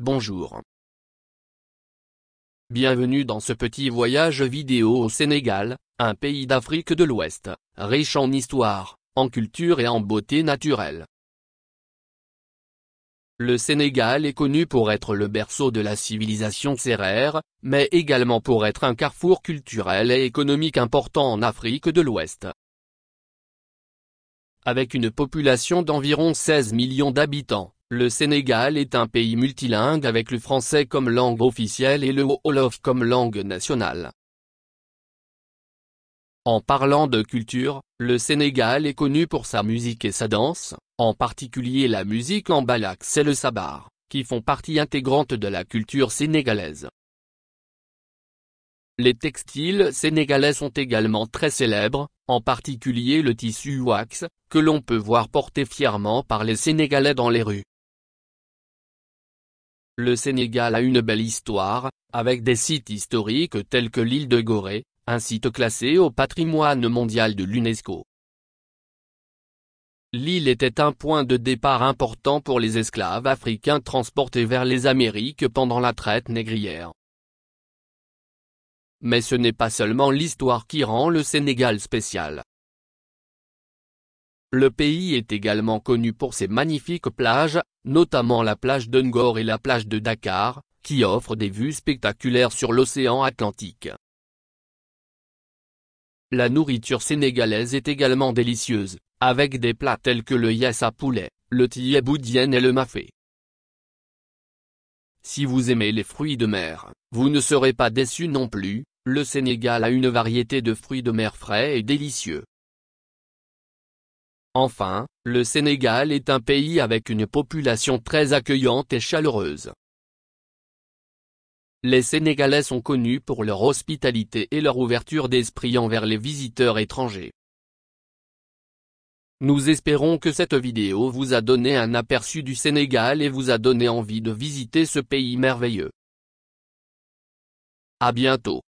Bonjour. Bienvenue dans ce petit voyage vidéo au Sénégal, un pays d'Afrique de l'Ouest, riche en histoire, en culture et en beauté naturelle. Le Sénégal est connu pour être le berceau de la civilisation sérère, mais également pour être un carrefour culturel et économique important en Afrique de l'Ouest. Avec une population d'environ 16 millions d'habitants, le Sénégal est un pays multilingue avec le français comme langue officielle et le Wolof comme langue nationale. En parlant de culture, le Sénégal est connu pour sa musique et sa danse, en particulier la musique en balax et le sabar, qui font partie intégrante de la culture sénégalaise. Les textiles sénégalais sont également très célèbres, en particulier le tissu wax, que l'on peut voir porté fièrement par les Sénégalais dans les rues. Le Sénégal a une belle histoire, avec des sites historiques tels que l'île de Gorée, un site classé au patrimoine mondial de l'UNESCO. L'île était un point de départ important pour les esclaves africains transportés vers les Amériques pendant la traite négrière. Mais ce n'est pas seulement l'histoire qui rend le Sénégal spécial. Le pays est également connu pour ses magnifiques plages, notamment la plage de et la plage de Dakar, qui offrent des vues spectaculaires sur l'océan Atlantique. La nourriture sénégalaise est également délicieuse, avec des plats tels que le yassa poulet, le tillet et le mafé. Si vous aimez les fruits de mer, vous ne serez pas déçu non plus, le Sénégal a une variété de fruits de mer frais et délicieux. Enfin, le Sénégal est un pays avec une population très accueillante et chaleureuse. Les Sénégalais sont connus pour leur hospitalité et leur ouverture d'esprit envers les visiteurs étrangers. Nous espérons que cette vidéo vous a donné un aperçu du Sénégal et vous a donné envie de visiter ce pays merveilleux. À bientôt.